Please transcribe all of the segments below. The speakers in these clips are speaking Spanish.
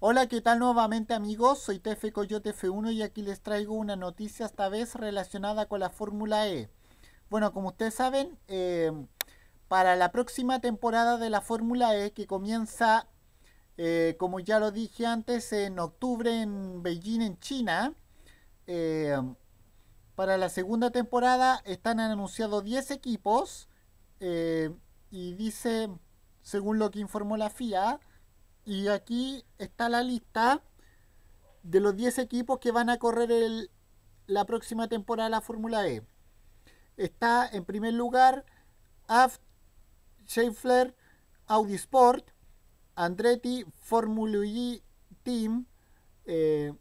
Hola, ¿qué tal nuevamente amigos? Soy TF Coyote F1 y aquí les traigo una noticia esta vez relacionada con la Fórmula E. Bueno, como ustedes saben, eh, para la próxima temporada de la Fórmula E que comienza, eh, como ya lo dije antes, en octubre en Beijing, en China, eh, para la segunda temporada están anunciados 10 equipos y dice, según lo que informó la FIA, y aquí está la lista de los 10 equipos que van a correr la próxima temporada de la Fórmula E. Está en primer lugar Aft, Schaeffler, Audi Sport, Andretti, Formula E Team, eh,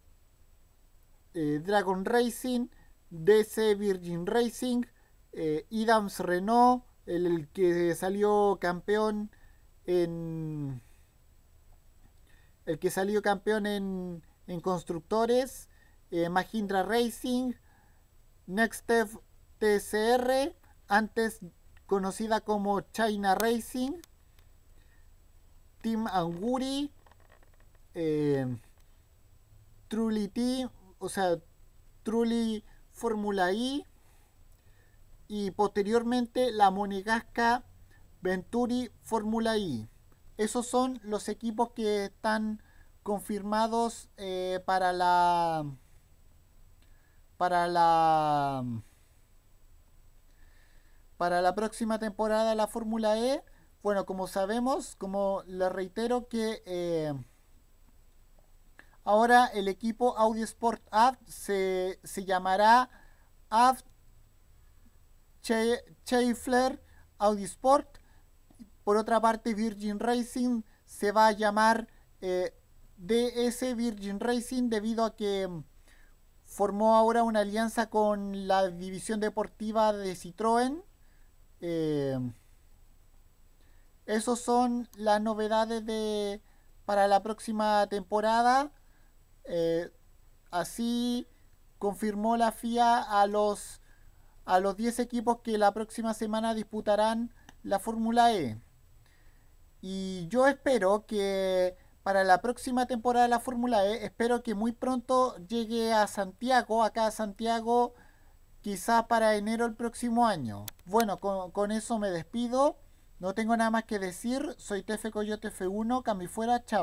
eh, Dragon Racing, DC Virgin Racing, eh, Renault, el que salió campeón en el que salió campeón en, constructores, eh, Mahindra Racing, Step TCR, antes conocida como China Racing, Team Anguri, eh, Truly T, o sea, Truly Fórmula I y posteriormente la monegasca Venturi Fórmula I. Esos son los equipos que están confirmados eh, para la para la para la próxima temporada de la Fórmula E. Bueno, como sabemos, como les reitero que eh, ahora el equipo Audi Sport Aft se, llamará Aft Schaeffler Audi Sport por otra parte, Virgin Racing se va a llamar eh, DS Virgin Racing debido a que formó ahora una alianza con la división deportiva de Citroën. Eh, esas son las novedades de, para la próxima temporada. Eh, así confirmó la FIA a los, a los 10 equipos que la próxima semana disputarán la Fórmula E. Y yo espero que para la próxima temporada de la Fórmula E, espero que muy pronto llegue a Santiago, acá a Santiago, quizás para enero del próximo año. Bueno, con, eso me despido. No tengo nada más que decir. Soy TF Coyote F1, Cami fuera, chao.